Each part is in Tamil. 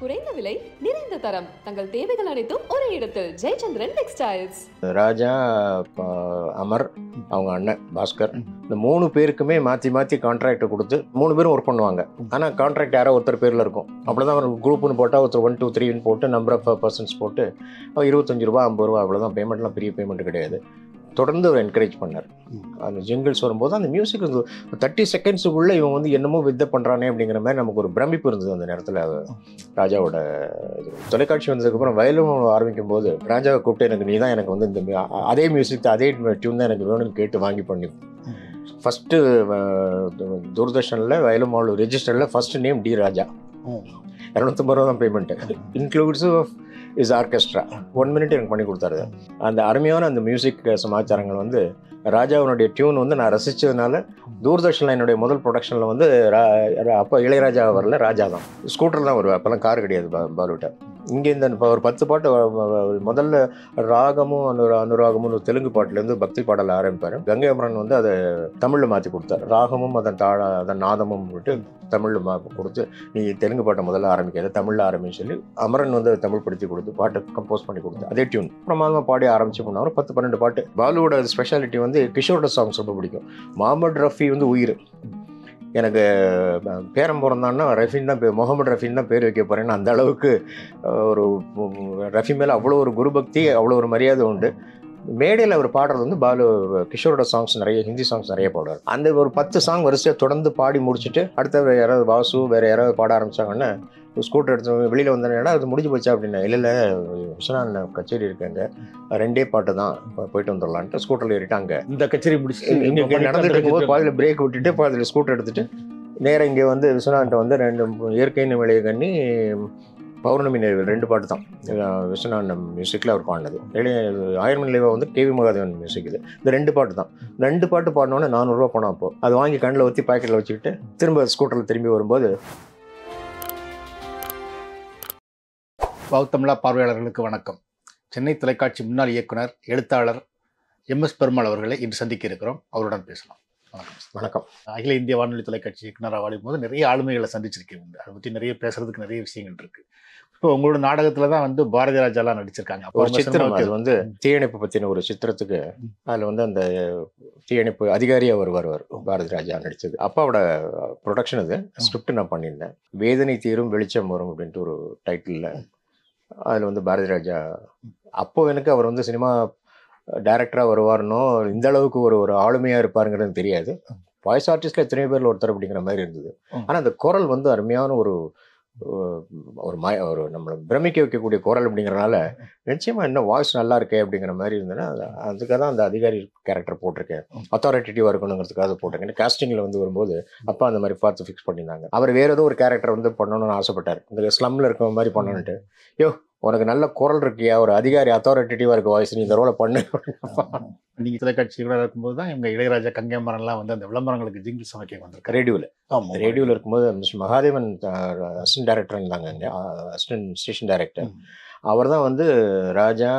குறைந்த விலை நிறைந்த தரம் தங்கள் தேவைகள் அனைத்தும் ஒரே இடத்தில் ஜெயச்சந்திரன் டெக்ஸ்டைல்ஸ் ராஜா அமர் அவங்க அண்ணன் பாஸ்கர் இந்த மூணு பேருக்குமே மாற்றி மாற்றி கான்ட்ராக்ட் கொடுத்து மூணு பேரும் ஒர்க் பண்ணுவாங்க ஆனால் கான்ட்ராக்ட் யாரோ ஒருத்தர் பேரில் இருக்கும் அப்படி தான் ஒரு குரூப்னு போட்டால் ஒருத்தர் ஒன் டூ த்ரீன்னு போட்டு நம்பர் ஆஃப் பர்சன்ஸ் போட்டு இருபத்தஞ்சு ரூபா ஐம்பது ரூபா அவ்வளோதான் பேமெண்ட்லாம் பெரிய பேமெண்ட் கிடையாது தொடர்ந்து அவர் என்கரேஜ் பண்ணார் அந்த ஜிங்கிள்ஸ் வரும்போது அந்த மியூசிக் வந்து தேர்ட்டி செகண்ட்ஸுக்குள்ளே இவன் வந்து என்னமோ வித்த பண்ணுறானே அப்படிங்கிற மாதிரி நமக்கு ஒரு பிரமிப்பு இருந்தது அந்த நேரத்தில் ராஜாவோட இது தொலைக்காட்சி வந்ததுக்கப்புறம் வயலும் ஆரம்பிக்கும் போது ராஜாவை கூப்பிட்டு எனக்கு நீ தான் எனக்கு வந்து இந்த அதே மியூசிக் அதே டியூன் தான் எனக்கு வேணும்னு கேட்டு வாங்கி பண்ணி ஃபஸ்ட்டு தூர்தர்ஷனில் வயலும் ரெஜிஸ்டரில் ஃபஸ்ட்டு நேம் டி ராஜா இரநூத்தம்பது ரூபா தான் payment includes of is orchestra one minute எனக்கு பண்ணி கொடுத்தாரு அந்த அருமையான அந்த மியூசிக் சமாச்சாரங்கள் வந்து ராஜாவினுடைய டியூன் வந்து நான் ரசித்ததுனால தூர்தர்ஷனில் என்னுடைய முதல் ப்ரொடக்ஷனில் வந்து அப்போ இளையராஜா வரல ராஜா தான் ஸ்கூட்டர் தான் வருவேன் அப்போல்லாம் கார் கிடையாது பாலிவுட்டை இங்கே இந்த ஒரு பத்து பாட்டு முதல்ல ராகமும் அனுரா அனுராகமும் தெலுங்கு பாட்டிலேருந்து பக்தி பாடல் ஆரம்பிப்பார் கங்கை அமரன் வந்து அதை தமிழில் மாற்றி கொடுத்தார் ராகமும் அதன் தாழ அதன் நாதமும் விட்டு தமிழில் மா கொடுத்து நீ தெலுங்கு பாட்டை முதல்ல ஆரம்பிக்காத தமிழில் ஆரம்பின்னு சொல்லி அமரன் வந்து தமிழ் படுத்தி கொடுத்து பாட்டை கம்போஸ் பண்ணி கொடுத்து அதே டியூன் பிரமாதமாக பாடி ஆரம்பிச்சு போனவர் பத்து பன்னெண்டு பாட்டு பாலுவோட ஸ்பெஷாலிட்டி வந்து கிஷோரோட சாங்ஸ் ரொம்ப பிடிக்கும் மாமட் ரஃபி வந்து உயிர் எனக்கு பேரம் பிறந்தான்னா ரஃபின் தான் முகமது ரஃபின் தான் பேர் வைக்க போகிறேன்னு அந்த அளவுக்கு ஒரு ரஃபி மேலே அவ்வளோ ஒரு குருபக்தி அவ்வளோ ஒரு மரியாதை உண்டு மேடையில் அவர் பாடுறது வந்து பாலு கிஷோரோட சாங்ஸ் நிறைய ஹிந்தி சாங்ஸ் நிறைய பாடுவார் அந்த ஒரு பத்து சாங் வரிசையாக தொடர்ந்து பாடி முடிச்சுட்டு அடுத்த யாராவது வாசு வேறு யாராவது பாட ஆரம்பித்தாங்கன்னா ஸ்கூட்டர் எடுத்து வெளியில் வந்தேன்னா அது முடிஞ்சு போச்சா அப்படின்னா இல்லை இல்லை விஸ்வநாதன் கச்சேரி இருக்காங்க ரெண்டே பாட்டு தான் போயிட்டு வந்துடலான்ட்டு ஸ்கூட்டரில் ஏறிட்டாங்க இந்த கச்சேரி முடிச்சு நடந்துட்டு இருக்கும்போது பாதியில் பிரேக் விட்டுட்டு பாதியில் ஸ்கூட்டர் எடுத்துட்டு நேராக இங்கே வந்து விஸ்வநாட்டை வந்து ரெண்டு இயற்கை நிலையை கண்ணி பௌர்ணமி நிலைவில் ரெண்டு பாட்டு தான் விஸ்வநாதன் மியூசிக்கில் அவர் பாடினது இளைய ஆயிரம் நிலைவாக வந்து கேவி மகாதேவன் மியூசிக் இது இந்த ரெண்டு பாட்டு தான் ரெண்டு பாட்டு பாடினோன்னே நானூறுரூவா போனோம் அப்போது அது வாங்கி கண்ணில் ஊற்றி பாக்கெட்டில் வச்சுக்கிட்டு திரும்ப ஸ்கூட்டரில் திரும்பி வரும்போது பௌத்தமிழா பார்வையாளர்களுக்கு வணக்கம் சென்னை தொலைக்காட்சி முன்னாள் இயக்குனர் எழுத்தாளர் எம் எஸ் பெருமாள் அவர்களை இன்று சந்திக்க இருக்கிறோம் அவருடன் பேசலாம் வணக்கம் அகில இந்திய வானொலி தொலைக்காட்சி இயக்குனராக வாழும் போது நிறைய ஆளுமைகளை சந்திச்சிருக்கேன் அதை பற்றி நிறைய பேசுறதுக்கு நிறைய விஷயங்கள் இருக்கு இப்போ உங்களோட நாடகத்துல தான் வந்து பாரதி ராஜாலாம் நடிச்சிருக்காங்க ஒரு சித்திரம் அது வந்து தீயணைப்பு பற்றின ஒரு சித்திரத்துக்கு அதில் வந்து அந்த தீயணைப்பு அதிகாரியாக ஒரு வருவார் பாரதி ராஜா அப்போ அப்பாவோட ப்ரொடக்ஷன் அது ஸ்கிரிப்ட் நான் பண்ணியிருந்தேன் வேதனை தீரும் வெளிச்சம் வரும் அப்படின்ட்டு ஒரு டைட்டில் அதில் வந்து பாரதி ராஜா அப்போ எனக்கு அவர் வந்து சினிமா டைரக்டராக வருவார்னோ இந்த அளவுக்கு ஒரு ஒரு ஆளுமையாக இருப்பாருங்கிறது தெரியாது வாய்ஸ் ஆர்டிஸ்டில் எத்தனையோ பேரில் ஒருத்தர் அப்படிங்கிற மாதிரி இருந்தது ஆனால் அந்த குரல் வந்து அருமையான ஒரு ஒரு மய ஒரு நம்மளை பிரமிக்க வைக்கக்கூடிய குரல் அப்படிங்கிறனால நிச்சயமாக இன்னும் வாய்ஸ் நல்லா இருக்கே அப்படிங்கிற மாதிரி இருந்ததுன்னா அதுக்காக தான் அந்த அதிகாரி கேரக்டர் போட்டிருக்கேன் அத்தாரிட்டேட்டிவாக இருக்கணுங்கிறதுக்காக போட்டிருக்கேன் காஸ்டிங்கில் வந்து வரும்போது அப்பா அந்த மாதிரி பார்த்து ஃபிக்ஸ் பண்ணியிருந்தாங்க அவர் வேறு ஏதோ ஒரு கேரக்டர் வந்து பண்ணணும்னு ஆசைப்பட்டார் இந்த ஸ்லம்மில் இருக்கிற மாதிரி பண்ணணுன்ட்டு யோ உனக்கு நல்ல குரல் இருக்கியா ஒரு அதிகாரி அத்தாரிட்டேட்டிவாக இருக்க வாய்ஸ் நீ இந்த ரோலை பண்ணு நீங்கள் இத்தனை கூட இருக்கும்போது தான் இவங்க இளையராஜா கங்கேமரன்லாம் வந்து அந்த விளம்பரங்களுக்கு ஜிங்கில் சமைக்க வந்திருக்கு ரேடியோவில் ஆமாம் ரேடியோவில் இருக்கும்போது மிஸ்டர் மகாதேவன் அசிஸ்டன்ட் டேரக்டர் இருந்தாங்க அசிஸ்டன்ட் ஸ்டேஷன் டேரக்டர் அவர் தான் வந்து ராஜா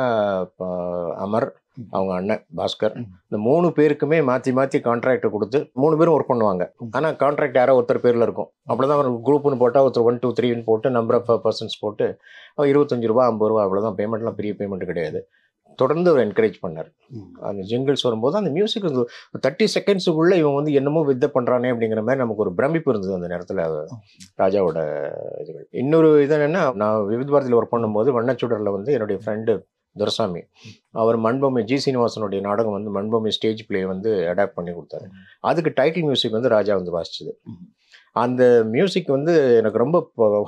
அமர் அவங்க அண்ணன் பாஸ்கர் இந்த மூணு பேருக்குமே மாற்றி மாற்றி கான்ட்ராக்டை கொடுத்து மூணு பேரும் ஒர்க் பண்ணுவாங்க ஆனால் கான்ட்ராக்ட் யாரோ ஒருத்தர் பேரில் இருக்கும் அப்படி தான் ஒரு குரூப்னு போட்டால் ஒருத்தர் ஒன் டூ த்ரீன்னு போட்டு நம்பர் ஆஃப் பர்சன்ஸ் போட்டு இருபத்தஞ்சு ரூபா ஐம்பது ரூபா அவ்வளோதான் பேமெண்ட்லாம் பெரிய பேமெண்ட் கிடையாது தொடர்ந்து அவர் என்கரேஜ் பண்ணார் அந்த ஜிங்கிள்ஸ் வரும்போது அந்த மியூசிக் வந்து தேர்ட்டி செகண்ட்ஸுக்குள்ளே இவன் வந்து என்னமோ வித்த பண்ணுறானே அப்படிங்கிற மாதிரி நமக்கு ஒரு பிரமிப்பு இருந்தது அந்த நேரத்தில் ராஜாவோட இதுகள் இன்னொரு இது என்னென்னா நான் விவித் பாரதியில் ஒர்க் பண்ணும்போது வண்ணச்சுடரில் வந்து என்னுடைய ஃப்ரெண்டு துரசாமி அவர் மண்பொம்மை ஜி சீனிவாசனுடைய நாடகம் வந்து மண்பொம்மை ஸ்டேஜ் பிளே வந்து அடாப்ட் பண்ணி கொடுத்தாரு அதுக்கு டைட்டில் மியூசிக் வந்து ராஜா வந்து வாசிச்சது அந்த மியூசிக் வந்து எனக்கு ரொம்ப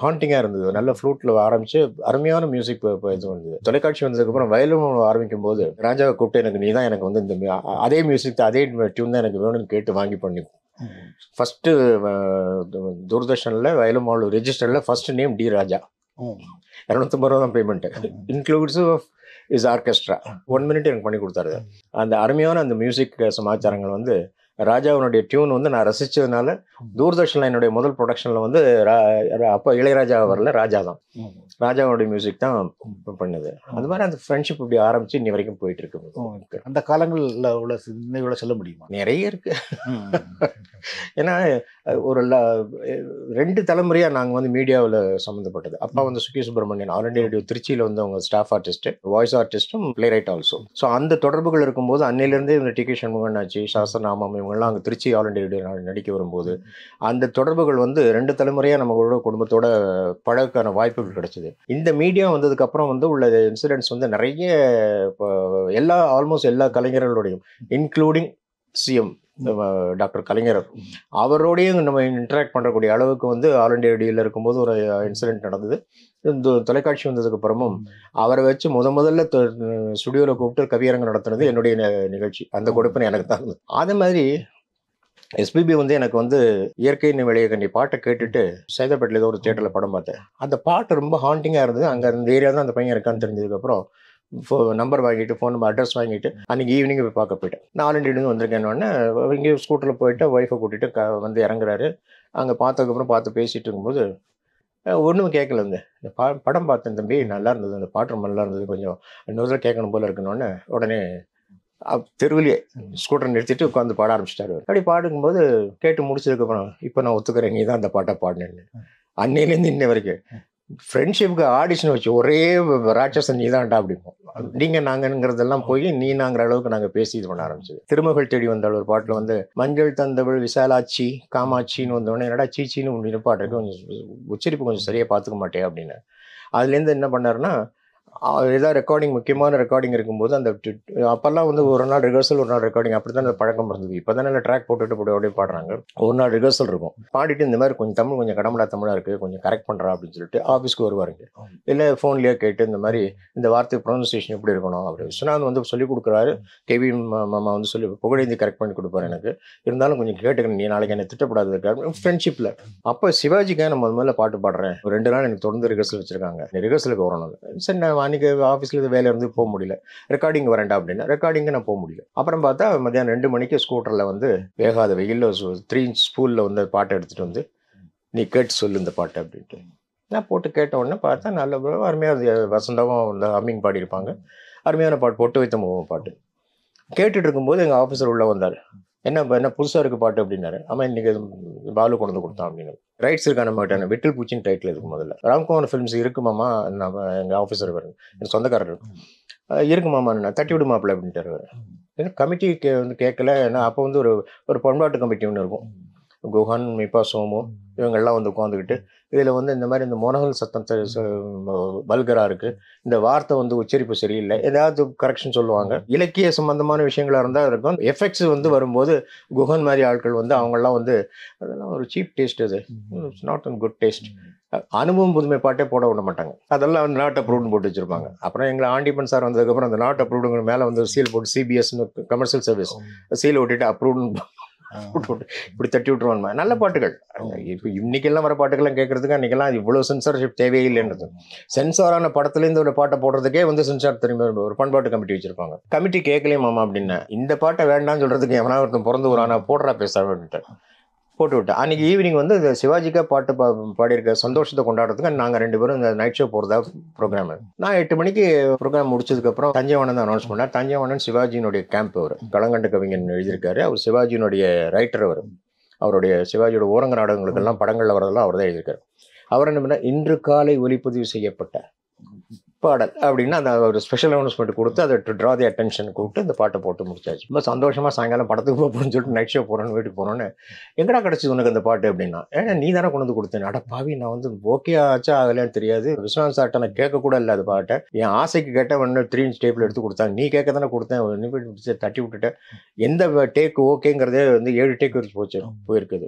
ஹாண்டிங்காக இருந்தது நல்ல ஃப்ளூட்டில் ஆரம்பித்து அருமையான மியூசிக் இது வந்தது தொலைக்காட்சி வந்ததுக்கப்புறம் வயலும் ஆரம்பிக்கும் போது ராஜாவை கூப்பிட்டு எனக்கு நீ தான் எனக்கு வந்து இந்த அதே மியூசிக் அதே டியூன் தான் எனக்கு வேணும்னு கேட்டு வாங்கி பண்ணி ஃபஸ்ட்டு தூர்தர்ஷனில் வயலும் ரெஜிஸ்டரில் ஃபஸ்ட்டு நேம் டி ராஜா இரநூத்தம்பது ரூபா தான் payment inclusive of is orchestra one minute எனக்கு பண்ணி கொடுத்தாரு அந்த அருமையான அந்த மியூசிக் சமாச்சாரங்கள் வந்து ராஜாவினுடைய டியூன் வந்து நான் ரசித்ததுனால தூர்தர்ஷனில் என்னுடைய முதல் ப்ரொடக்ஷனில் வந்து அப்போ இளையராஜா வரல ராஜா தான் ராஜாவோடைய மியூசிக் தான் பண்ணுது அது மாதிரி அந்த ஃப்ரெண்ட்ஷிப் இப்படி ஆரம்பிச்சு இன்னி வரைக்கும் போயிட்டு இருக்கு அந்த காலங்களில் உள்ள நினைவுகளை சொல்ல முடியுமா நிறைய இருக்கு ஏன்னா ஒரு ரெண்டு தலைமுறையாக நாங்கள் வந்து மீடியாவில் சம்மந்தப்பட்டது அப்பா வந்து Suki Subramanian all India radio திருச்சியில் வந்து அவங்க ஸ்டாஃப் ஆர்டிஸ்ட் வாய்ஸ் ஆர்டிஸ்டும் பிளே ரைட் ஆல்சோ ஸோ அந்த தொடர்புகள் இருக்கும்போது அன்னையிலேருந்தே இந்த டிகே சண்முகன் ஆச்சு சாஸ்திரநாமம் இவங்கெல்லாம் அங்கே திருச்சி ஆல் இண்டியா ரேடியோ நடிக்க வரும்போது அந்த தொடர்புகள் வந்து ரெண்டு தலைமுறையாக நம்மளோட குடும்பத்தோட பழகக்கான வாய்ப்புகள் கிடைச்சிது இந்த மீடியா வந்ததுக்கப்புறம் வந்து உள்ள இன்சிடென்ட்ஸ் வந்து நிறைய எல்லா ஆல்மோஸ்ட் எல்லா கலைஞர்களுடையும் இன்க்ளூடிங் சிஎம் டாக்டர் கலைஞர் அவரோடையும் நம்ம இன்டராக்ட் பண்ணக்கூடிய அளவுக்கு வந்து ஆல் இண்டியா ரேடியோவில் இருக்கும்போது ஒரு இன்சிடென்ட் நடந்தது இந்த தொலைக்காட்சி வந்ததுக்கு அப்புறமும் அவரை வச்சு முத முதல்ல ஸ்டுடியோவில் கூப்பிட்டு கவியரங்கம் நடத்துனது என்னுடைய நிகழ்ச்சி அந்த கொடுப்பினை எனக்கு தான் அதே மாதிரி எஸ்பிபி வந்து எனக்கு வந்து இயற்கையின் வெளியே கண்டி பாட்டை கேட்டுட்டு சைதாப்பேட்டில் ஏதோ ஒரு தேட்டரில் படம் பார்த்தேன் அந்த பாட்டு ரொம்ப ஹாண்டிங்காக இருந்தது அங்கே அந்த ஏரியா தான் அந்த பையன் இருக்கான்னு தெரிஞ்சதுக்கப்புறம் ஃபோ நம்பர் வாங்கிட்டு ஃபோன் நம்பர் அட்ரஸ் வாங்கிட்டு அன்றைக்கி ஈவினிங் போய் பார்க்க போயிட்டேன் நான் வந்திருக்கேன் வந்திருக்கேன்னு இங்கே ஸ்கூட்டரில் போயிட்டு ஒய்ஃபை கூட்டிகிட்டு க வந்து இறங்குறாரு அங்கே பார்த்ததுக்கப்புறம் பார்த்து பேசிகிட்டு இருக்கும்போது ஒன்றும் கேட்கல இந்த பா படம் பார்த்தேன் தம்பி நல்லா இருந்தது அந்த பாட்டு ரொம்ப நல்லா இருந்தது கொஞ்சம் இன்னொரு கேட்கணும் போல் இருக்கணும்னு உடனே தெருவிலே ஸ்கூட்டரை நிறுத்திட்டு உட்காந்து பாட ஆரம்பிச்சிட்டாரு அப்படி பாடும்போது கேட்டு அப்புறம் இப்போ நான் ஒத்துக்கிறேன் நீ தான் அந்த பாட்டை பாடினேன்னு அன்னையிலேருந்து இன்ன வரைக்கும் ஃப்ரெண்ட்ஷிப்புக்கு ஆடிஷன் வச்சு ஒரே ராட்சசன் நீ தான்டா அப்படிப்போம் நீங்கள் நாங்கிறதெல்லாம் போய் நீ நாங்கிற அளவுக்கு நாங்கள் பேசி இது பண்ண ஆரம்பிச்சது திருமகள் தேடி வந்தாள் ஒரு பாட்டில் வந்து மஞ்சள் தந்தவள் விசாலாட்சி காமாட்சின்னு வந்தோடனே என்னடா சீச்சின்னு ஒன்று பாட்டு இருக்கு கொஞ்சம் உச்சரிப்பு கொஞ்சம் சரியாக பார்த்துக்க மாட்டேன் அப்படின்னு அதுலேருந்து என்ன பண்ணாருன்னா ஏதாவது ரெக்கார்டிங் முக்கியமான ரெக்கார்டிங் இருக்கும்போது அந்த அப்போல்லாம் வந்து ஒரு நாள் ரிஹர்சல் ஒரு நாள் ரெக்கார்டிங் அப்படி தான் அந்த பழக்கம் இருந்தது இப்போ தானே ட்ராக் போட்டுட்டு போய் அப்படியே பாடுறாங்க ஒரு நாள் ரிஹர்சல் இருக்கும் பாடிட்டு இந்த மாதிரி கொஞ்சம் தமிழ் கொஞ்சம் கடமலா தமிழாக இருக்குது கொஞ்சம் கரெக்ட் பண்ணுறா அப்படின்னு சொல்லிட்டு ஆஃபீஸ்க்கு வருவாருங்க இல்லை ஃபோன்லேயே கேட்டு இந்த மாதிரி இந்த வார்த்தை ப்ரொனன்சியேஷன் எப்படி இருக்கணும் அப்படி சொன்னால் வந்து சொல்லிக் கொடுக்குறாரு கேவி மாமா வந்து சொல்லி புகழேந்தி கரெக்ட் பண்ணி கொடுப்பாரு எனக்கு இருந்தாலும் கொஞ்சம் கேட்டுக்கணும் நீ நாளைக்கு என்னை திட்டப்படாது ஃப்ரெண்ட்ஷிப்பில் அப்போ சிவாஜிக்காக நம்ம முதல்ல பாட்டு பாடுறேன் ரெண்டு நாள் எனக்கு தொடர்ந்து ரிஹர்சல் வச்சுருக்காங்க ரிஹர்சலுக்கு வரணும் சரி நான் அன்றைக்கி ஆஃபீஸில் இது வேலை இருந்து போக முடியல ரெக்கார்டிங் வரேண்டா அப்படின்னா ரெக்கார்டிங்கு நான் போக முடியல அப்புறம் பார்த்தா மதியானம் ரெண்டு மணிக்கு ஸ்கூட்டரில் வந்து வேகாத வெயிலில் த்ரீ இன்ச் ஸ்பூலில் வந்து பாட்டை எடுத்துகிட்டு வந்து நீ கேட்டு சொல்லு இந்த பாட்டை அப்படின்ட்டு நான் போட்டு கேட்ட உடனே பார்த்தா நல்ல அருமையாக வசந்தமாக வந்து ஹம்மிங் பாடியிருப்பாங்க அருமையான பாட்டு பொட்டு வைத்த முகம் பாட்டு கேட்டுட்டு இருக்கும்போது எங்கள் ஆஃபீஸர் உள்ளே வந்தார் என்ன என்ன புதுசாக இருக்குது பாட்டு அப்படின்னாரு ஆமாம் இன்னைக்கு பாலு கொண்டு வந்து கொடுத்தான் அப்படின்னு ரைட்ஸ் இருக்கா நம்மகிட்ட விட்டில் பூச்சின்னு டைட்டில் இருக்கும் முதல்ல ராம்குமார் ஃபிலிம்ஸ் இருக்குமாமா நம்ம எங்கள் ஆஃபீஸர் வரும் என் சொந்தக்காரர் இருக்குமாமா நான் தட்டி விடு மாப்பிள்ள அப்படின்ட்டு ஏன்னா கமிட்டி கே வந்து கேட்கல ஏன்னா அப்போ வந்து ஒரு ஒரு பண்பாட்டு கமிட்டி ஒன்று இருக்கும் குஹான் மிப்பா சோமு இவங்கெல்லாம் வந்து உட்காந்துக்கிட்டு இதில் வந்து இந்த மாதிரி இந்த முனகல் சத்தம் பல்கராக இருக்குது இந்த வார்த்தை வந்து உச்சரிப்பு சரியில்லை ஏதாவது கரெக்ஷன் சொல்லுவாங்க இலக்கிய சம்பந்தமான விஷயங்களாக இருந்தால் இருக்கும் எஃபெக்ட்ஸ் வந்து வரும்போது குஹன் மாதிரி ஆட்கள் வந்து அவங்கெல்லாம் வந்து அதெல்லாம் ஒரு சீப் டேஸ்ட் அது it's not an good taste அனுபவம் புதுமை பாட்டே போட விட மாட்டாங்க அதெல்லாம் வந்து நாட் அப்ரூவ்னு போட்டு வச்சிருப்பாங்க அப்புறம் எங்களை ஆண்டிபன் சார் வந்ததுக்கப்புறம் அந்த நாட் அப்ரூவ்டுங்கிற மேலே வந்து சீல் போட்டு சிபிஎஸ்னு கமர்ஷியல் சர்வீஸ் சீல் ஓட்டிட்டு அப்ரூவ்னு இப்படி தட்டி விட்டுருவான்மா நல்ல பாட்டுகள் இப்போ இன்னைக்கெல்லாம் வர பாட்டுகள்லாம் கேட்கறதுக்கு அன்றைக்கெல்லாம் இவ்வளோ சென்சார்ஷிப் தேவையே இல்லைன்றது சென்சாரான படத்துலேருந்து ஒரு பாட்டை போடுறதுக்கே வந்து சென்சார் தெரியும் ஒரு பண்பாட்டு கமிட்டி வச்சிருப்பாங்க கமிட்டி கேட்கலையே மாமா அப்படின்னா இந்த பாட்டை வேண்டாம்னு சொல்கிறதுக்கு எவனா ஒருத்தன் பிறந்து ஒரு ஆனால் போடுறா பேச அப்படின்ட்டு போட்டு விட்டேன் அன்றைக்கி ஈவினிங் வந்து இந்த பாட்டு பா பாடியிருக்க சந்தோஷத்தை கொண்டாடுறதுக்கு நாங்கள் ரெண்டு பேரும் இந்த நைட் ஷோ போகிறதா ப்ரோக்ராம் நான் எட்டு மணிக்கு ப்ரோக்ராம் முடிச்சதுக்கப்புறம் தஞ்சாவணன் தான் அனௌன்ஸ் பண்ணார் தஞ்சாவணன் சிவாஜியினுடைய கேம்ப் அவர் களங்கண்டு கவிஞன் எழுதியிருக்காரு அவர் சிவாஜியினுடைய ரைட்டர் அவர் அவருடைய சிவாஜியோட ஓரங்க நாடகங்களுக்கெல்லாம் படங்களில் வரதெல்லாம் அவர் தான் எழுதியிருக்காரு அவர் என்ன பண்ணால் இன்று காலை ஒளிப்பதிவு செய்யப்பட்ட பாடல் அப்படின்னு அந்த ஒரு ஸ்பெஷல் அனௌன்ஸ்மெண்ட் கொடுத்து அதை டு ட்ரா தி அட்டென்ஷன் கூப்பிட்டு இந்த பாட்டை போட்டு முடிச்சாச்சு ரொம்ப சந்தோஷமாக சாயங்காலம் படத்துக்கு போகணும்னு சொல்லிட்டு நைட் ஷோ போகிறோன்னு வீட்டுக்கு போகிறோன்னு எங்கடா கிடச்சிது உனக்கு அந்த பாட்டு அப்படின்னா ஏன்னா நீ தானே கொண்டு வந்து கொடுத்தேன் அட பாவி நான் வந்து ஓகே ஆச்சா ஆகலைன்னு தெரியாது விஸ்வநாத் சார்ட்ட நான் கேட்கக்கூட இல்லை அது பாட்டை என் ஆசைக்கு கேட்ட ஒன்று த்ரீ இன்ச் டேப்பில் எடுத்து கொடுத்தாங்க நீ கேட்க தானே கொடுத்தேன் நிமிடம் தட்டி விட்டுட்டேன் எந்த டேக் ஓகேங்கிறதே வந்து ஏழு டேக் போச்சு போயிருக்குது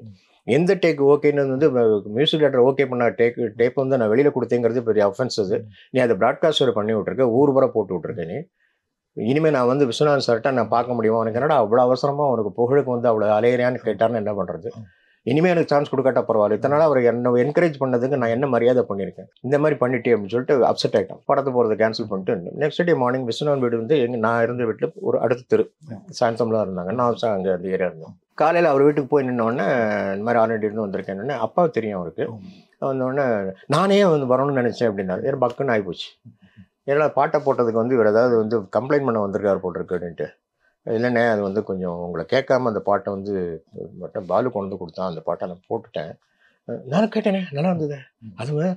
எந்த டேக் ஓகேன்னு வந்து மியூசிக் டேரக்டர் ஓகே பண்ண டேக் டேப் வந்து நான் வெளியில் கொடுத்தேங்கிறது பெரிய அஃபென்ஸ் அது நீ அதை ப்ராட்காஸ்ட் பண்ணி விட்ருக்க ஊர் வர போட்டு விட்ருக்க நீ இனிமேல் நான் வந்து விஸ்வநாதன் சார்கிட்ட நான் பார்க்க முடியும் அவனுக்கு என்னடா அவ்வளோ அவசரமாக அவனுக்கு புகழுக்கு வந்து அவ்வளோ அலையிறான்னு கேட்டார்னு என்ன பண்ணுறது இனிமேல் எனக்கு சான்ஸ் கொடுக்காட்டா பரவாயில்ல இத்தனால அவர் என்ன என்கரேஜ் பண்ணதுக்கு நான் என்ன மரியாதை பண்ணியிருக்கேன் இந்த மாதிரி பண்ணிட்டே அப்படின்னு சொல்லிட்டு அப்செட் ஆகிட்டோம் படத்து போகிறத கேன்சல் பண்ணிட்டு நெக்ஸ்ட் டே மார்னிங் விஸ்வநாதன் வீடு வந்து எங்கள் நான் இருந்த வீட்டில் ஒரு அடுத்த தெரு சாயந்தரம்லாம் இருந்தாங்க நான் அங்கே அந்த ஏரியா இருந்தோம் காலையில் அவர் வீட்டுக்கு போய் நின்னோடனே இந்த மாதிரி ஆல்ரெடி இருந்து வந்திருக்கேன்னு அப்பா தெரியும் அவருக்கு வந்தோடனே நானே வந்து வரணும்னு நினச்சேன் அப்படின்னாரு வேறு பக்குன்னு ஆகிப்போச்சு ஏன்னா பாட்டை போட்டதுக்கு வந்து இவர் ஏதாவது வந்து கம்ப்ளைண்ட் பண்ண வந்திருக்காரு போட்டிருக்கு அப்படின்ட்டு இல்லைண்ணே அது வந்து கொஞ்சம் உங்களை கேட்காம அந்த பாட்டை வந்து மட்டும் பாலு கொண்டு கொடுத்தான் அந்த பாட்டை நான் போட்டுட்டேன் நானும் கேட்டேனே நல்லா இருந்தது அதுவே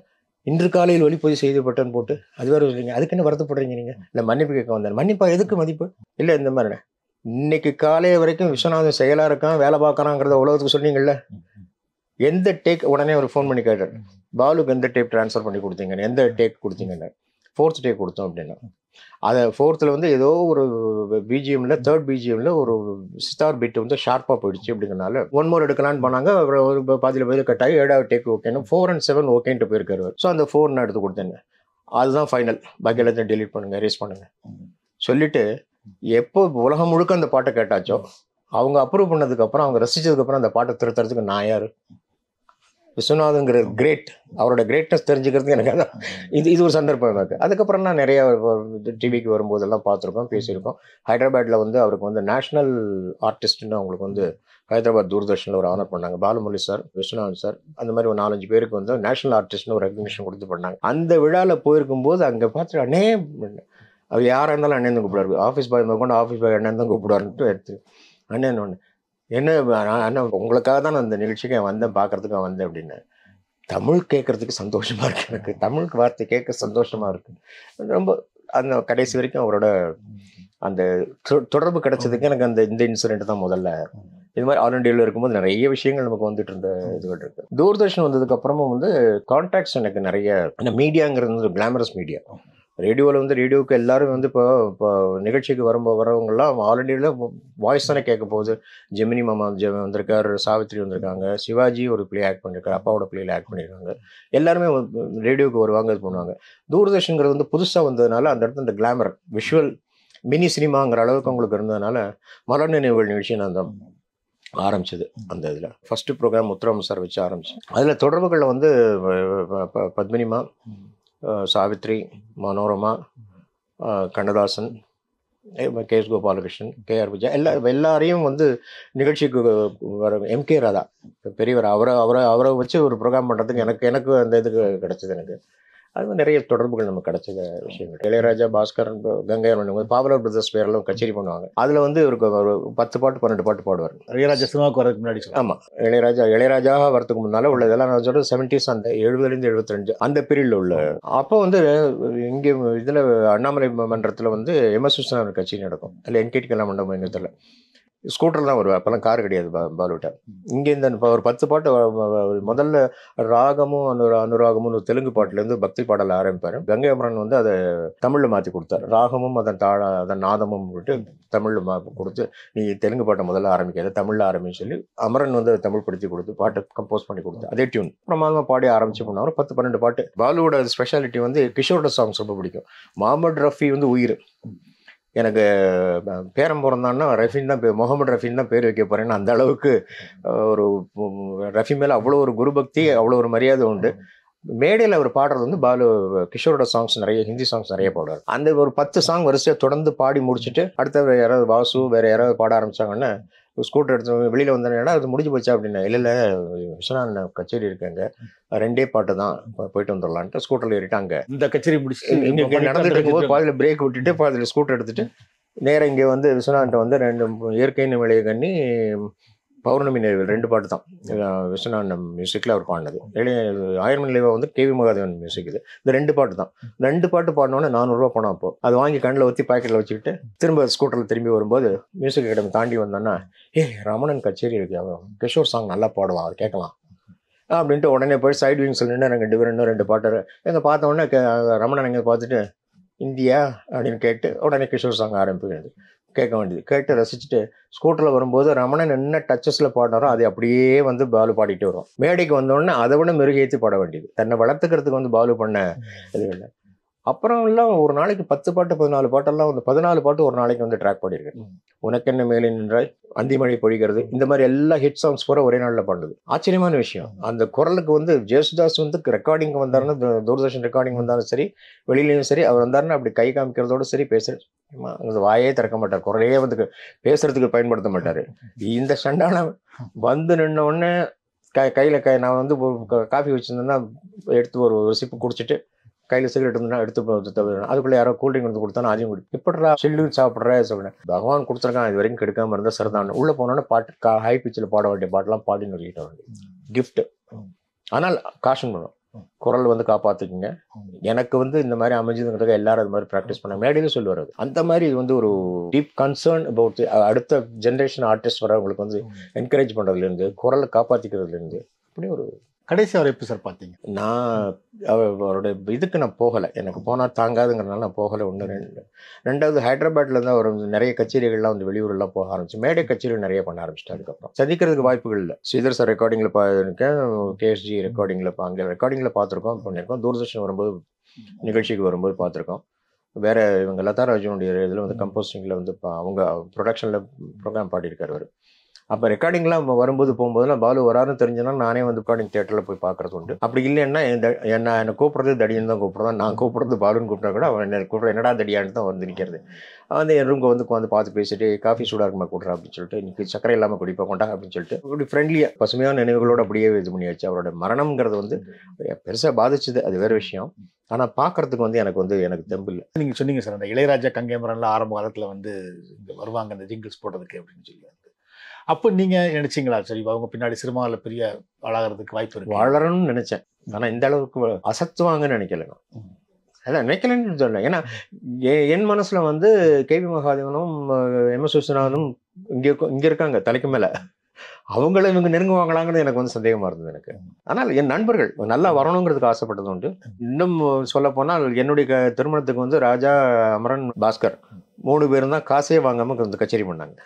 இன்று காலையில் ஒளிப்பதிவு பட்டன் போட்டு அது வேறு சொல்லுங்க அதுக்கு என்ன வருத்தப்படுறீங்க நீங்கள் இல்லை மன்னிப்பு கேட்க வந்தேன் மன்னிப்பா எதுக்கு மதிப்பு இல்லை இந்த மாதிரிண்ணே இன்னைக்கு காலைய வரைக்கும் விஸ்வநாதன் செயலாக இருக்கான் வேலை பார்க்கறாங்கிறத உலகத்துக்கு சொன்னீங்கல்ல எந்த டேக் உடனே அவர் ஃபோன் பண்ணி கேட்டார் பாலுக்கு எந்த டேப் ட்ரான்ஸ்ஃபர் பண்ணி கொடுத்தீங்கன்னு எந்த டேக் கொடுத்தீங்கன்னு ஃபோர்த் டேக் கொடுத்தோம் அப்படின்னா அதை ஃபோர்த்தில் வந்து ஏதோ ஒரு பிஜிஎம்ல தேர்ட் பிஜிஎம்ல ஒரு சித்தார் பீட் வந்து ஷார்ப்பாக போயிடுச்சு அப்படிங்கிறனால ஒன் மோர் எடுக்கலான்னு பண்ணாங்க அப்புறம் ஒரு பாதியில் பதில் கட் ஆகி ஏழாவது டேக் ஓகேன்னு ஃபோர் அண்ட் செவன் ஓகேன்ட்டு போயிருக்காரு ஸோ அந்த ஃபோர் நான் எடுத்து கொடுத்தேன் அதுதான் ஃபைனல் பாக்கி எல்லாத்தையும் டெலீட் பண்ணுங்கள் ரேஸ் பண்ணுங்கள் சொல்லிட்டு எப்போ உலகம் முழுக்க அந்த பாட்டை கேட்டாச்சோ அவங்க அப்ரூவ் பண்ணதுக்கப்புறம் அவங்க அப்புறம் அந்த பாட்டை திருத்தறதுக்கு நான் யார் விஸ்வநாதங்கிற கிரேட் அவரோட கிரேட்னஸ் தெரிஞ்சுக்கிறதுக்கு எனக்கு அதான் இது இது ஒரு சந்தர்ப்பம் எனக்கு அதுக்கப்புறம் நான் நிறையா டிவிக்கு வரும்போதெல்லாம் பார்த்துருக்கோம் பேசியிருக்கோம் ஹைதராபாத்தில் வந்து அவருக்கு வந்து நேஷ்னல் ஆர்டிஸ்ட்னு அவங்களுக்கு வந்து ஹைதராபாத் தூர்தர்ஷனில் ஒரு ஆனர் பண்ணாங்க பாலுமொழி சார் விஸ்வநாதன் சார் அந்த மாதிரி ஒரு நாலஞ்சு பேருக்கு வந்து நேஷனல் ஆர்டிஸ்ட்னு ஒரு ரெக்கக்னிஷன் கொடுத்து பண்ணாங்க அந்த விழாவில் போயிருக்கும்போது அங்கே பார்த்துட்டு அண்ணே அவர் யாராக இருந்தாலும் அண்ணன் தான் கூப்பிடுவார் ஆஃபீஸ் பாய் இருந்தால் கூட ஆஃபீஸ் பாய் அண்ணன் தான் கூப்பிடுவார்ன்ட்டு எடுத்து அண்ணன் ஒன்று என்ன அண்ணன் உங்களுக்காக தான் நான் அந்த நிகழ்ச்சிக்கு வந்தேன் பார்க்குறதுக்கு வந்தேன் அப்படின்னு தமிழ் கேட்குறதுக்கு சந்தோஷமாக இருக்குது எனக்கு தமிழ் வார்த்தை கேட்க சந்தோஷமாக இருக்குது ரொம்ப அந்த கடைசி வரைக்கும் அவரோட அந்த தொடர்பு கிடைச்சதுக்கு எனக்கு அந்த இந்த இன்சிடென்ட் தான் முதல்ல இது மாதிரி ஆல் இண்டியாவில் இருக்கும்போது நிறைய விஷயங்கள் நமக்கு வந்துட்டு இருந்த இதுகள் இருக்கு தூர்தர்ஷன் வந்ததுக்கு அப்புறமும் வந்து கான்டாக்ட்ஸ் எனக்கு நிறைய மீடியாங்கிறது வந்து கிளாமரஸ் மீடியா ரேடியோவில் வந்து ரேடியோவுக்கு எல்லாரும் வந்து இப்போ இப்போ நிகழ்ச்சிக்கு வரும்போ வரவங்கெல்லாம் ஆல்ரெடியில் வாய்ஸ் தானே கேட்க போகுது ஜெமினி மாமா ஜெ வந்திருக்கார் சாவித்ரி வந்திருக்காங்க சிவாஜி ஒரு பிள்ளை ஆக்ட் பண்ணியிருக்காரு அப்பாவோட பிள்ளையில் ஆக்ட் பண்ணியிருக்காங்க எல்லாருமே ரேடியோவுக்கு வருவாங்க இது பண்ணுவாங்க தூர்தர்ஷனுங்கிறது வந்து புதுசாக வந்ததுனால அந்த இடத்துல இந்த கிளாமர் விஷுவல் மினி சினிமாங்கிற அளவுக்கு அவங்களுக்கு இருந்ததுனால மலர் நினைவுகள் நிகழ்ச்சி நான் அந்த ஆரம்பிச்சது அந்த இதில் ஃபஸ்ட்டு ப்ரோக்ராம் முத்துராமன் சார் வச்சு ஆரம்பிச்சு அதில் தொடர்புகளில் வந்து பத்மினிமா Savitri Manorama Kannadasan K S Gopalakrishnan K R Vijaya எல்லா எல்லாரையும் வந்து நிகழ்ச்சிக்கு வர எம் கே ராதா பெரியவர் அவரை அவரை அவரை வச்சு ஒரு ப்ரோக்ராம் பண்ணுறதுக்கு எனக்கு எனக்கு அந்த இதுக்கு கிடச்சிது எனக்கு அது நிறைய தொடர்புகள் நமக்கு கிடைச்ச விஷயங்கள் இளையராஜா பாஸ்கரன் கங்கை பண்ணும்போது பாபுலர் பிரதர்ஸ் பேரெல்லாம் கச்சேரி பண்ணுவாங்க அதில் வந்து ஒரு பத்து பாட்டு பன்னெண்டு பாட்டு பாடுவார் இளையராஜா சினிமாவுக்கு வரதுக்கு முன்னாடி ஆமாம் இளையராஜா இளையராஜாக வரதுக்கு முன்னால் உள்ளதெல்லாம் நான் சொல்கிறேன் செவன்டிஸ் அந்த எழுபதுலேருந்து எழுபத்தி ரெண்டு அந்த பீரியடில் உள்ள அப்போ வந்து இங்கே இதில் அண்ணாமலை மன்றத்தில் வந்து எம் எஸ் கட்சி நடக்கும் அதில் என்கேடி கலா மண்டபம் எங்கள் ஸ்கூட்டர் தான் வருவேன் அப்போல்லாம் கார் கிடையாது பாலுவிட்ட இங்கே இந்த ஒரு பத்து பாட்டு முதல்ல ராகமும் அனு அனுராகமும் தெலுங்கு பாட்டிலேருந்து பக்தி பாடல் ஆரம்பிப்பார் கங்கை அமரன் வந்து அதை தமிழில் மாற்றி கொடுத்தார் ராகமும் அதன் தாழ அதன் நாதமும் விட்டு தமிழில் மா கொடுத்து நீ தெலுங்கு பாட்டை முதல்ல ஆரம்பிக்காத தமிழில் ஆரம்பின்னு சொல்லி அமரன் வந்து தமிழ் படுத்தி கொடுத்து பாட்டை கம்போஸ் பண்ணி கொடுத்தார் அதே டியூன் பிரமாதமாக பாடி ஆரம்பிச்சு போனாலும் பத்து பன்னெண்டு பாட்டு பாலுவோட ஸ்பெஷாலிட்டி வந்து கிஷோரோட சாங்ஸ் ரொம்ப பிடிக்கும் மாமட் ரஃபி வந்து உயிர் எனக்கு பேரம் பிறந்தான்னா ரஃபின் தான் பேர் முகமது ரஃபின் தான் பேர் வைக்க போகிறேன்னு அந்த அளவுக்கு ஒரு ரஃபி மேலே அவ்வளோ ஒரு குருபக்தி அவ்வளோ ஒரு மரியாதை உண்டு மேடையில் அவர் பாடுறது வந்து பாலு கிஷோரோட சாங்ஸ் நிறைய ஹிந்தி சாங்ஸ் நிறைய பாடுவார் அந்த ஒரு பத்து சாங் வரிசையாக தொடர்ந்து பாடி முடிச்சுட்டு அடுத்த யாராவது வாசு வேறு யாராவது பாட ஆரம்பித்தாங்கன்னா ஸ்கூட்டர் எடுத்து வெளியில் வந்தேன்னா அது முடிஞ்சு போச்சா அப்படின்னா இல்லை இல்லை விஸ்வநாதன் கச்சேரி இருக்காங்க ரெண்டே பாட்டு தான் போயிட்டு வந்துடலான்ட்டு ஸ்கூட்டரில் ஏறிட்டாங்க இந்த கச்சேரி முடிச்சு இங்கே நடந்துட்டு இருக்கும்போது பாதியில் பிரேக் விட்டுட்டு பாதியில் ஸ்கூட்டர் எடுத்துட்டு நேராக இங்கே வந்து விஸ்வநாதன் வந்து ரெண்டு இயற்கையின் நிலையை கண்ணி பௌர்ணமி நினைவில் ரெண்டு பாட்டு தான் விஸ்வநாதன் மியூசிக்கில் அவர் பாடினது ஆயிரம் நிலைவா வந்து கேவி மகாதேவன் மியூசிக் இது இந்த ரெண்டு பாட்டு தான் ரெண்டு பாட்டு பாடினோன்னே நானூறுரூவா பணம் அப்போ அது வாங்கி கண்ணில் ஊற்றி பாக்கெட்டில் வச்சுக்கிட்டு திரும்ப ஸ்கூட்டரில் திரும்பி வரும்போது மியூசிக் அகாடமி தாண்டி வந்தோன்னா ஏ ரமணன் கச்சேரி இருக்கு கிஷோர் சாங் நல்லா பாடுவான் அதை கேட்கலாம் அப்படின்ட்டு உடனே போய் சைடு விங்ஸில் நின்று ரெண்டு பேர் இன்னும் ரெண்டு பாட்டு எங்கே பார்த்த உடனே ரமணன் எங்கே பார்த்துட்டு இந்தியா அப்படின்னு கேட்டு உடனே கிஷோர் சாங் ஆரம்பிக்கிறது கேட்க வேண்டியது கேட்டு ரசிச்சுட்டு ஸ்கூட்டரில் வரும்போது ரமணன் என்ன டச்சஸில் பாடினாரோ அது அப்படியே வந்து பாலு பாடிட்டு வரும் மேடைக்கு வந்தோடனே அதை விட மிருகேற்றி பாட வேண்டியது தன்னை வளர்த்துக்கிறதுக்கு வந்து பாலு பண்ண இது இல்லை அப்புறம் எல்லாம் ஒரு நாளைக்கு பத்து பாட்டு பதினாலு பாட்டெல்லாம் வந்து பதினாலு பாட்டு ஒரு நாளைக்கு வந்து ட்ராக் பண்ணியிருக்கேன் என்ன மேலே நின்றாய் அந்திமழை பொழிகிறது இந்த மாதிரி எல்லா ஹிட் சாங்ஸ் கூட ஒரே நாளில் பண்ணுது ஆச்சரியமான விஷயம் அந்த குரலுக்கு வந்து ஜேசுதாஸ் வந்து ரெக்கார்டிங் வந்தாருன்னா தூர்தர்ஷன் ரெக்கார்டிங் வந்தாலும் சரி வெளியிலையும் சரி அவர் வந்தாருன்னா அப்படி கை காமிக்கிறதோட சரி பேசுகிறேன் வாயே திறக்க மாட்டார் குரலையே வந்து பேசுறதுக்கு பயன்படுத்த மாட்டார் இந்த சண்டான வந்து நின்ன உடனே க கையில் க நான் வந்து காஃபி வச்சுருந்தேன்னா எடுத்து ஒரு ஒரு சிப்பு குடிச்சிட்டு கையில் சிகரெட் இருந்தா எடுத்து தவிர அதுக்குள்ளே யாரோ கூல்ட்ரிங்க் வந்து கொடுத்தானா அதையும் குடி எப்படா செல்லு சாப்பிட்ற சொல்லிட்டேன் பகவான் கொடுத்துருக்கான் இது வரைக்கும் கெடுக்காமல் இருந்தால் சரிதான் உள்ளே போனோன்னே பாட்டு ஹை பிச்சில் பாட வேண்டிய பாட்டெலாம் பாடின்னு சொல்லிட்டு கிஃப்ட் ஆனால் காஷன் பண்ணும் குரல் வந்து காப்பாத்துக்குங்க எனக்கு வந்து இந்த மாதிரி அமைஞ்சதுங்கிறது எல்லாரும் அது மாதிரி ப்ராக்டிஸ் பண்ண முன்னாடியே சொல்லுவார் அது அந்த மாதிரி வந்து ஒரு டீப் கன்சர்ன் அபவுட் அடுத்த ஜென்ரேஷன் ஆர்டிஸ்ட் வரவங்களுக்கு வந்து என்கரேஜ் பண்ணுறதுலேருந்து குரலை காப்பாற்றிக்கிறதுலேருந்து அப்படி ஒரு கடைசி அவர் எப்படி சார் பார்த்தீங்க நான் அவரோட இதுக்கு நான் போகலை எனக்கு போனால் தாங்காதுங்கிறனால நான் போகலை ஒன்று ரெண்டு ரெண்டாவது ஹைதராபாத்தில் தான் அவர் நிறைய கச்சேரிகள்லாம் வந்து வெளியூர்லாம் போக ஆரம்பிச்சு மேடை கச்சேரி நிறைய பண்ண ஆரம்பிச்சிட்டேன் அதுக்கப்புறம் சந்திக்கிறதுக்கு வாய்ப்புகள் இல்லை ஸ்ரீதர் சார் ரெக்கார்டிங்கில் பார்த்துருக்கேன் கேஎஸ்ஜி ரெக்கார்டிங்கில் அங்கே ரெக்கார்டிங்கில் பார்த்துருக்கோம் பண்ணியிருக்கோம் தூர்தர்ஷன் வரும்போது நிகழ்ச்சிக்கு வரும்போது பார்த்துருக்கோம் வேறு இவங்க லதா ராஜனுடைய இதில் வந்து கம்போசிங்கில் வந்து அவங்க ப்ரொடக்ஷனில் ப்ரோக்ராம் பாடியிருக்கார் அவர் அப்போ ரெக்கார்டிங்லாம் வரும்போது போகும்போதுலாம் பாலு வராருன்னு தெரிஞ்சுன்னா நானே வந்து ரெக்கார்டிங் தேட்டரில் போய் பார்க்குறது உண்டு அப்படி இல்லைன்னா என்ன என்னை கூப்பிட்றது தடியன்னு தான் கூப்பிட்றான் நான் கூப்பிட்றது பாலுன்னு கூப்பிட்டா கூட அவன் என்ன கூப்பிட்ற என்னடா தடியான்னு தான் வந்து நிற்கிறது வந்து என் ரூம்க்கு வந்து உட்காந்து பார்த்து பேசிட்டு காஃபி சூடாக இருக்குமா கொடுறா அப்படின்னு சொல்லிட்டு இன்னைக்கு சக்கரை இல்லாமல் குடிப்பா கொண்டா அப்படின்னு சொல்லிட்டு இப்படி ஃப்ரெண்ட்லியாக பசுமையான நினைவுகளோடு அப்படியே இது பண்ணியாச்சு அவரோட மரணம்ங்கிறது வந்து பெருசாக பாதிச்சது அது வேறு விஷயம் ஆனால் பார்க்குறதுக்கு வந்து எனக்கு வந்து எனக்கு தெம்பு இல்லை நீங்கள் சொன்னீங்க சார் அந்த இளையராஜா கங்கேமரன்லாம் ஆரம்ப காலத்தில் வந்து இங்கே வருவாங்க அந்த ஜிங்கிள்ஸ் போடுறதுக்கு அப்படின்னு சொல்லி அப்போ நீங்கள் நினச்சிங்களா சரி அவங்க பின்னாடி சிறுமாவில் பெரிய வளர்கிறதுக்கு வாய்ப்பு இருக்கு வளரணும்னு நினச்சேன் ஆனால் இந்த அளவுக்கு அசத்துவாங்கன்னு நினைக்கல அதான் நினைக்கலன்னு சொன்னேன் ஏன்னா என் மனசில் வந்து கேபி மகாதேவனும் எம் எஸ் விஸ்வநாதனும் இங்கே இங்கே இருக்காங்க தலைக்கு மேலே அவங்கள இவங்க நெருங்குவாங்களாங்கன்னு எனக்கு வந்து சந்தேகமாக இருந்தது எனக்கு ஆனால் என் நண்பர்கள் நல்லா வரணுங்கிறதுக்கு ஆசைப்பட்டது உண்டு இன்னும் சொல்ல போனால் என்னுடைய திருமணத்துக்கு வந்து ராஜா அமரன் பாஸ்கர் மூணு பேரும் தான் காசே வாங்காமல் வந்து கச்சேரி பண்ணாங்க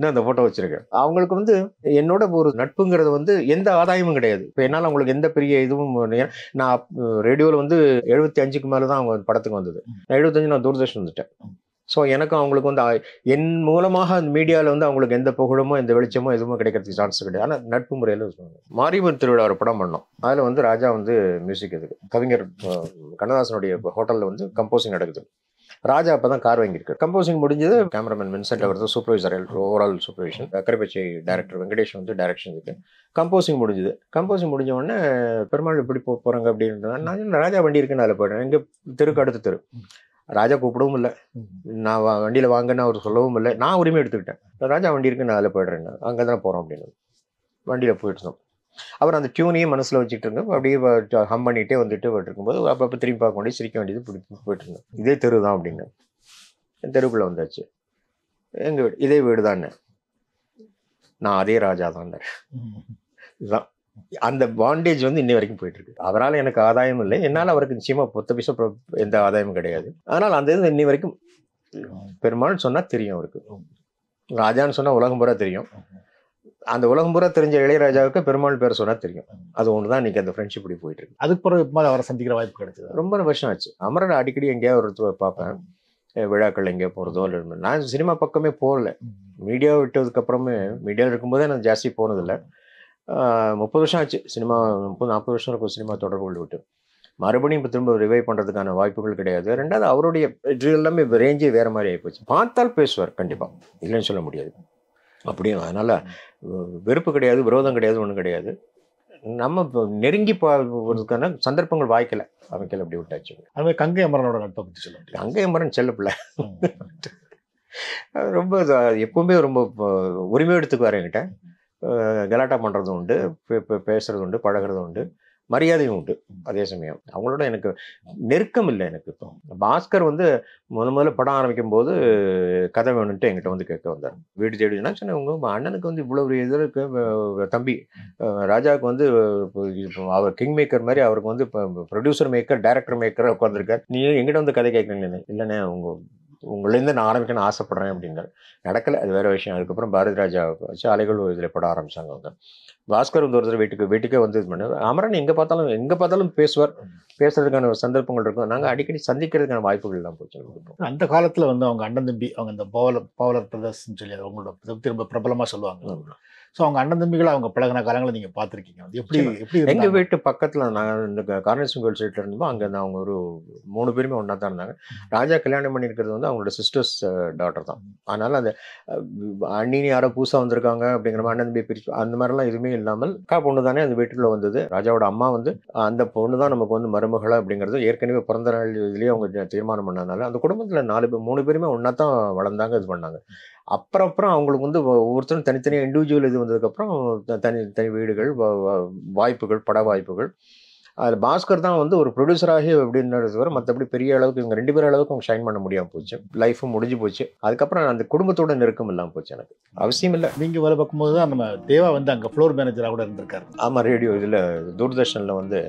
நான் அந்த ஃபோட்டோ வச்சுருக்கேன் அவங்களுக்கு வந்து என்னோட ஒரு நட்புங்கிறது வந்து எந்த ஆதாயமும் கிடையாது இப்போ என்னால் அவங்களுக்கு எந்த பெரிய இதுவும் நான் ரேடியோவில் வந்து எழுபத்தி அஞ்சுக்கு மேலே தான் அவங்க படத்துக்கு வந்தது எழுபத்தஞ்சு நான் தூர்தர்ஷன் வந்துட்டேன் ஸோ எனக்கும் அவங்களுக்கு வந்து என் மூலமாக அந்த மீடியாவில் வந்து அவங்களுக்கு எந்த புகழமோ எந்த வெளிச்சமோ எதுவுமோ கிடைக்கிறதுக்கு சான்ஸ் கிடையாது ஆனால் நட்பு முறையில் மாரியம்மன் திருவிழா ஒரு படம் பண்ணோம் அதில் வந்து ராஜா வந்து மியூசிக் இதுக்கு கவிஞர் கண்ணதாசனுடைய ஹோட்டலில் வந்து கம்போசிங் நடக்குது ராஜா அப்போ தான் கார் வாங்கியிருக்காரு கம்போசிங் முடிஞ்சது கேமராமேன் மின்சென்ட் அவர் தான் சூப்பர்வைசர் ஓவரால் சூப்பர்விஷன் கருப்பச்சி டேரக்டர் வெங்கடேஷ் வந்து டேரக்ஷன் இருக்கு கம்போசிங் முடிஞ்சது கம்போசிங் முடிஞ்ச உடனே பெருமாள் இப்படி போ போகிறாங்க அப்படின்னு நான் ராஜா வண்டி இருக்குன்னு அதில் போயிடுறேன் எங்கள் தெருக்கு அடுத்த தெரு ராஜா கூப்பிடவும் இல்லை நான் வண்டியில் வாங்கன்னு அவர் சொல்லவும் இல்லை நான் உரிமை எடுத்துக்கிட்டேன் ராஜா வண்டி இருக்குன்னு அதில் போயிடுறேன் அங்கே தான் போகிறோம் அப்படின்னு வண்டியில் போயிட்டு இருந்தோம் அப்புறம் அந்த டியூனையும் மனசில் வச்சுட்டு இருந்தோம் அப்படியே ஹம் பண்ணிகிட்டே வந்துட்டு அப்போ அப்பப்போ திரும்பி பார்க்க வேண்டிய சிரிக்க வேண்டியது பிடிச்சி போயிட்டு இருந்தோம் இதே தெரு தான் அப்படின்னு தெருவுக்குள்ளே வந்தாச்சு எங்கள் வீடு இதே வீடு தான் நான் அதே ராஜா தான் இதுதான் அந்த பாண்டேஜ் வந்து இன்னை வரைக்கும் போயிட்டு இருக்கு அவரால் எனக்கு ஆதாயம் இல்லை என்னால் அவருக்கு நிச்சயமா பொத்த பிச எந்த ஆதாயமும் கிடையாது அதனால் அந்த இது இன்னை வரைக்கும் பெரும்பாலும் சொன்னால் தெரியும் அவருக்கு ராஜான்னு சொன்னால் உலகம் பூரா தெரியும் அந்த உலகம் பூரா தெரிஞ்ச இளையராஜாவுக்கு பெருமாள் பேர் சொன்னா தெரியும் அது ஒன்று தான் இன்னைக்கு அந்த ஃப்ரெண்ட்ஷிப் இப்படி போயிட்டு இருக்கு அதுக்கு பிறகு அவரை சந்திக்கிற வாய்ப்பு கிடைச்சது ரொம்ப வருஷம் ஆச்சு அமரன் அடிக்கடி எங்கேயாவது ஒரு பார்ப்பேன் விழாக்கள் எங்கேயோ போகிறதோ இல்லை நான் சினிமா பக்கமே போகல மீடியா விட்டதுக்கப்புறமே மீடியாவில் இருக்கும்போதே நான் ஜாஸ்தி போனதில்லை முப்பது வருஷம் ஆச்சு சினிமா முப்பது நாற்பது வருஷம் இருக்கும் சினிமா தொடர்பு கொண்டு விட்டு மறுபடியும் இப்போ திரும்ப ரிவைவ் பண்ணுறதுக்கான வாய்ப்புகள் கிடையாது ரெண்டாவது அவருடைய எல்லாமே ரேஞ்சே வேறு மாதிரி ஆகிப்போச்சு பார்த்தால் பேசுவார் கண்டிப்பாக இல்லைன்னு சொல்ல முடியாது அப்படியும் அதனால் வெறுப்பு கிடையாது விரோதம் கிடையாது ஒன்றும் கிடையாது நம்ம நெருங்கி போகிறதுக்கான சந்தர்ப்பங்கள் வாய்க்கல அமைக்கல அப்படி விட்டாச்சு அதுமாதிரி கங்கை அமரனோட நட்பை பற்றி சொல்ல கங்கை அமரன் செல்லப்பில்ல ரொம்ப எப்பவுமே ரொம்ப உரிமை எடுத்துக்குவார் என்கிட்ட கலாட்டா பண்ணுறதும் உண்டு பேசுறது உண்டு பழகிறது உண்டு மரியாதையும் உண்டு அதே சமயம் அவங்களோட எனக்கு நெருக்கம் இல்லை எனக்கு இப்போ பாஸ்கர் வந்து முதல் முதல்ல படம் ஆரம்பிக்கும் போது கதை வேணுன்ட்டு என்கிட்ட வந்து கேட்க வந்தார் வீடு தேடினா சொன்னேன் உங்கள் அண்ணனுக்கு வந்து இவ்வளோ ஒரு இதில் தம்பி ராஜாவுக்கு வந்து அவர் கிங் மேக்கர் மாதிரி அவருக்கு வந்து இப்போ ப்ரொடியூசர் மேக்கர் டேரக்டர் மேக்கர் உட்காந்துருக்கார் நீ எங்கிட்ட வந்து கதை கேட்குறீங்களே இல்லைண்ணே உங்கள் உங்கள்லேருந்து நான் ஆரம்பிக்கணும்னு ஆசைப்பட்றேன் அப்படிங்கிற நடக்கலை அது வேறு விஷயம் அதுக்கப்புறம் பாரதி ராஜா வச்சு அலைகள் இதில் பட ஆரம்பித்தாங்க அவங்க பாஸ்கர் வந்து ஒருத்தர் வீட்டுக்கு வீட்டுக்கே வந்து இது பண்ணுவார் அமரன் எங்கே பார்த்தாலும் எங்கே பார்த்தாலும் பேசுவார் பேசுறதுக்கான சந்தர்ப்பங்கள் இருக்கும் நாங்கள் அடிக்கடி சந்திக்கிறதுக்கான வாய்ப்புகள் தான் போச்சு அந்த காலத்தில் வந்து அவங்க அண்ணன் தம்பி அவங்க அந்த பவலர் பவலர் பிரதர்ஸ்ன்னு சொல்லி அவங்களோட திரும்ப பிரபலமாக சொல்லுவாங்க ஸோ அவங்க அண்ணன் தம்பிகளை அவங்க பழகின காலங்களை நீங்கள் பார்த்துருக்கீங்க அது எப்படி எப்படி எங்கள் வீட்டு பக்கத்தில் நாங்கள் இந்த கார்னேஷன் கோயில் சைட்டில் இருந்தோம் அங்கே அவங்க ஒரு மூணு பேருமே ஒன்றா தான் இருந்தாங்க ராஜா கல்யாணம் பண்ணியிருக்கிறது வந்து அவங்களோட சிஸ்டர்ஸ் டாக்டர் தான் அதனால் அந்த அண்ணினி யாரோ பூசா வந்திருக்காங்க அப்படிங்கிற மாதிரி அண்ணன் தம்பி பிரிச்சு அந்த மாதிரிலாம் எதுவுமே இல்லாமல் அக்கா பொண்ணு தானே அந்த வீட்டுக்குள்ளே வந்தது ராஜாவோட அம்மா வந்து அந்த பொண்ணு தான் நமக்கு வந்து மருமகளை அப்படிங்கிறது ஏற்கனவே பிறந்த நாள் இதுலேயே அவங்க தீர்மானம் பண்ணதுனால அந்த குடும்பத்தில் நாலு பேர் மூணு பேருமே ஒன்றா தான் வளர்ந்தாங்க இது பண்ணாங்க அப்புறம் அப்புறம் அவங்களுக்கு வந்து ஒவ்வொருத்தரும் தனித்தனியாக இண்டிவிஜுவல் இது வந்ததுக்கப்புறம் தனி தனி வீடுகள் வாய்ப்புகள் பட வாய்ப்புகள் அதில் பாஸ்கர் தான் வந்து ஒரு ப்ரொடியூசராகி அப்படின்னு தவிர மற்றபடி பெரிய அளவுக்கு இவங்க ரெண்டு பேர் அளவுக்கு அவங்க ஷைன் பண்ண முடியாமல் போச்சு லைஃபும் முடிஞ்சு போச்சு அதுக்கப்புறம் அந்த குடும்பத்தோட நெருக்கம் இல்லாமல் போச்சு எனக்கு அவசியம் இல்லை நீங்கள் வேலை பார்க்கும்போது தான் நம்ம தேவா வந்து அங்கே ஃப்ளோர் மேனேஜராக கூட இருந்திருக்காரு ஆமாம் ரேடியோ இதில் தூர்தர்ஷனில் வந்து